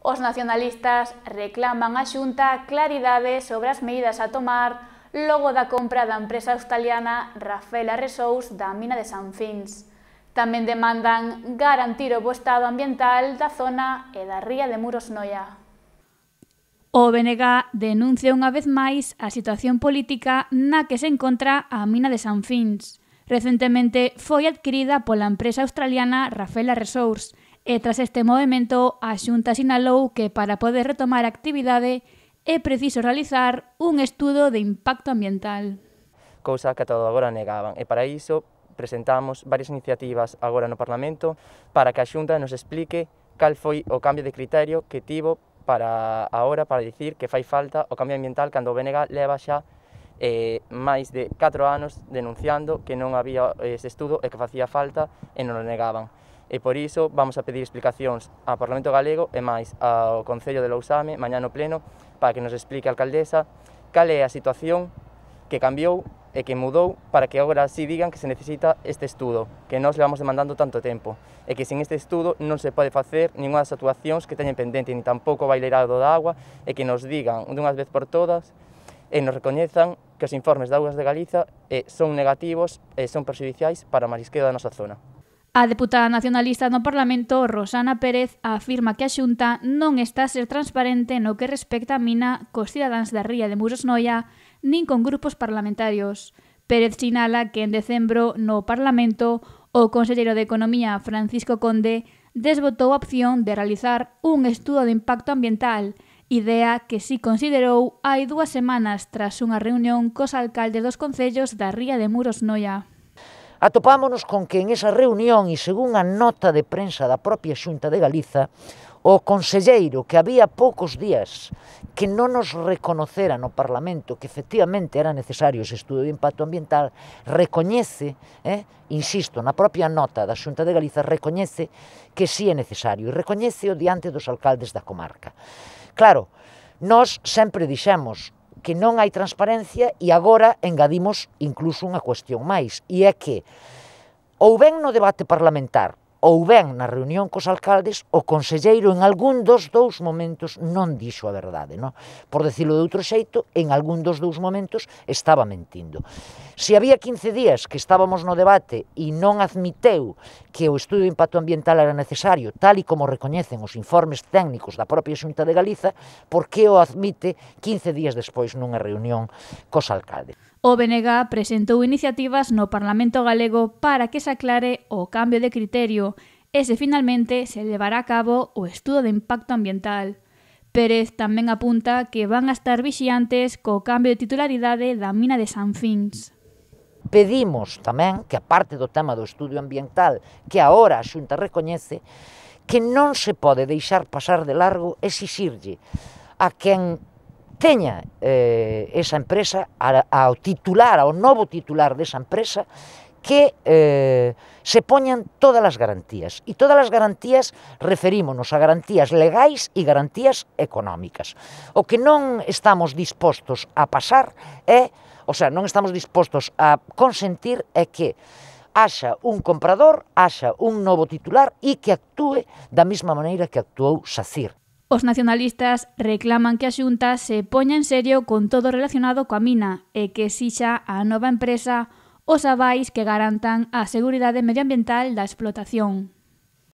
Os nacionalistas reclaman a Xunta claridade sobre as medidas a tomar logo da compra da empresa australiana Rafaela Resous da mina de Sanfins. Tamén demandan garantir o bo estado ambiental da zona e da ría de Muros Noia. O BNG denuncia unha vez máis a situación política na que se encontra a mina de Sanfins. Recentemente foi adquirida pola empresa australiana Rafaela Resource E tras este movimento, a Xunta sinalou que para poder retomar a actividade é preciso realizar un estudo de impacto ambiental. Cousa que todo agora negaban e para iso presentamos varias iniciativas agora no Parlamento para que a Xunta nos explique cal foi o cambio de criterio que tivo para agora para dicir que fai falta o cambio ambiental cando o BNG leva xa eh, máis de 4 anos denunciando que non había ese estudo e que facía falta e non o negaban e por iso vamos a pedir explicacións ao Parlamento Galego e máis ao Concello de Lousame mañá no pleno para que nos explique a alcaldesa cal é a situación que cambiou e que mudou para que agora sí digan que se necesita este estudo, que nós levamos demandando tanto tempo, e que sin este estudo non se pode facer ninguna das actuacións que teñen pendente, ni tampouco o baileirado da agua, e que nos digan dunhas vez por todas e nos recoñezan que os informes de Augas de Galiza eh, son negativos e son perjudiciais para a marisqueo da nosa zona. A deputada nacionalista no Parlamento, Rosana Pérez, afirma que a Xunta non está a ser transparente no que respecta a mina cos cidadáns da Ría de Muros Noia nin con grupos parlamentarios. Pérez sinala que en decembro no Parlamento o conselleiro de Economía Francisco Conde desbotou a opción de realizar un estudo de impacto ambiental, idea que si considerou hai dúas semanas tras unha reunión cos alcaldes dos concellos da Ría de Muros Noia atopámonos con que en esa reunión e según a nota de prensa da propia Xunta de Galiza, o conselleiro que había poucos días que non nos reconocera no Parlamento que efectivamente era necesario ese estudo de impacto ambiental, recoñece, eh, insisto, na propia nota da Xunta de Galiza, recoñece que sí é necesario e recoñece o diante dos alcaldes da comarca. Claro, nós sempre dixemos que non hai transparencia e agora engadimos incluso unha cuestión máis, e é que ou ben no debate parlamentar ou ben na reunión cos alcaldes o conselleiro en algún dos dous momentos non dixo a verdade, non? Por decirlo de outro xeito, en algún dos dous momentos estaba mentindo. Se había 15 días que estábamos no debate e non admiteu que o estudo de impacto ambiental era necesario, tal e como recoñecen os informes técnicos da propia Xunta de Galiza, por que o admite 15 días despois nunha reunión cos alcaldes? O BNG presentou iniciativas no Parlamento galego para que se aclare o cambio de criterio e se finalmente se levará a cabo o estudo de impacto ambiental. Pérez tamén apunta que van a estar vixiantes co cambio de titularidade da mina de Sanfins. Pedimos tamén que, aparte do tema do estudio ambiental, que agora a Xunta recoñece, que non se pode deixar pasar de largo exixirlle a quen teña eh, esa empresa ao titular, ao novo titular desa empresa, que eh, se poñan todas as garantías. E todas as garantías referímonos a garantías legais e garantías económicas. O que non estamos dispostos a pasar é, o sea, non estamos dispostos a consentir é que haxa un comprador, haxa un novo titular e que actúe da mesma maneira que actuou SACIR. Os nacionalistas reclaman que a Xunta se poña en serio con todo relacionado coa mina e que exixa a nova empresa os avais que garantan a seguridade medioambiental da explotación.